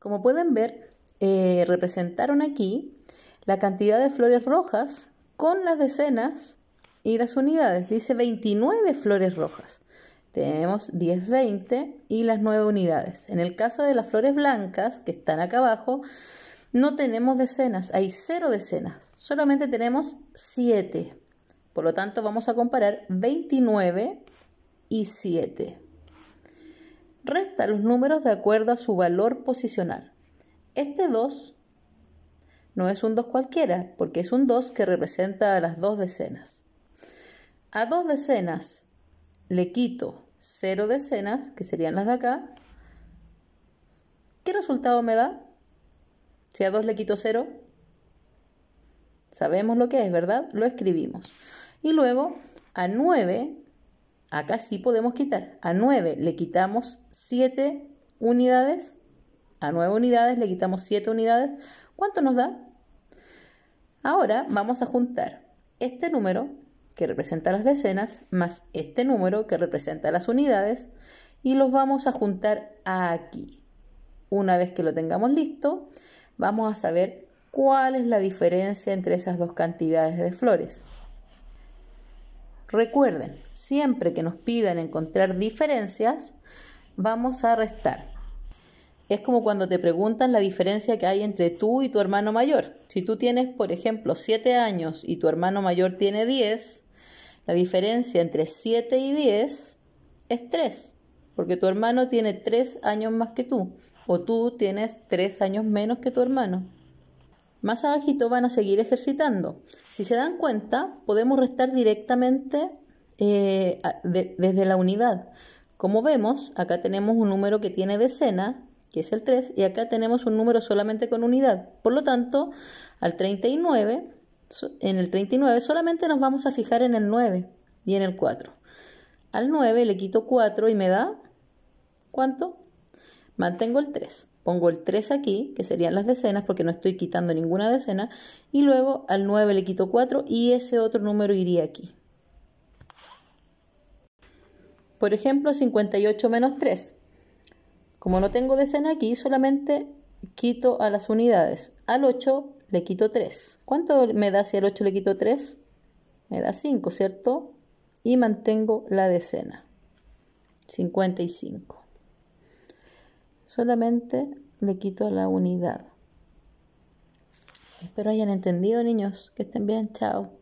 Como pueden ver, eh, representaron aquí la cantidad de flores rojas con las decenas y las unidades. Dice 29 flores rojas. Tenemos 10, 20 y las 9 unidades. En el caso de las flores blancas, que están acá abajo, no tenemos decenas, hay 0 decenas, solamente tenemos 7. Por lo tanto, vamos a comparar 29 y 7. Resta los números de acuerdo a su valor posicional. Este 2 no es un 2 cualquiera, porque es un 2 que representa a las dos decenas. A dos decenas le quito 0 decenas, que serían las de acá. ¿Qué resultado me da? Si a 2 le quito 0, sabemos lo que es, ¿verdad? Lo escribimos. Y luego a 9 Acá sí podemos quitar. A 9 le quitamos 7 unidades. A 9 unidades le quitamos 7 unidades. ¿Cuánto nos da? Ahora vamos a juntar este número que representa las decenas más este número que representa las unidades y los vamos a juntar aquí. Una vez que lo tengamos listo, vamos a saber cuál es la diferencia entre esas dos cantidades de flores. Recuerden, siempre que nos pidan encontrar diferencias, vamos a restar. Es como cuando te preguntan la diferencia que hay entre tú y tu hermano mayor. Si tú tienes, por ejemplo, 7 años y tu hermano mayor tiene 10, la diferencia entre 7 y 10 es 3, porque tu hermano tiene 3 años más que tú, o tú tienes 3 años menos que tu hermano. Más abajito van a seguir ejercitando. Si se dan cuenta, podemos restar directamente eh, desde la unidad. Como vemos, acá tenemos un número que tiene decena, que es el 3, y acá tenemos un número solamente con unidad. Por lo tanto, al 39, en el 39 solamente nos vamos a fijar en el 9 y en el 4. Al 9 le quito 4 y me da ¿cuánto? Mantengo el 3. Pongo el 3 aquí, que serían las decenas, porque no estoy quitando ninguna decena. Y luego al 9 le quito 4 y ese otro número iría aquí. Por ejemplo, 58 menos 3. Como no tengo decena aquí, solamente quito a las unidades. Al 8 le quito 3. ¿Cuánto me da si al 8 le quito 3? Me da 5, ¿cierto? Y mantengo la decena. 55 solamente le quito la unidad. Espero hayan entendido, niños. Que estén bien. Chao.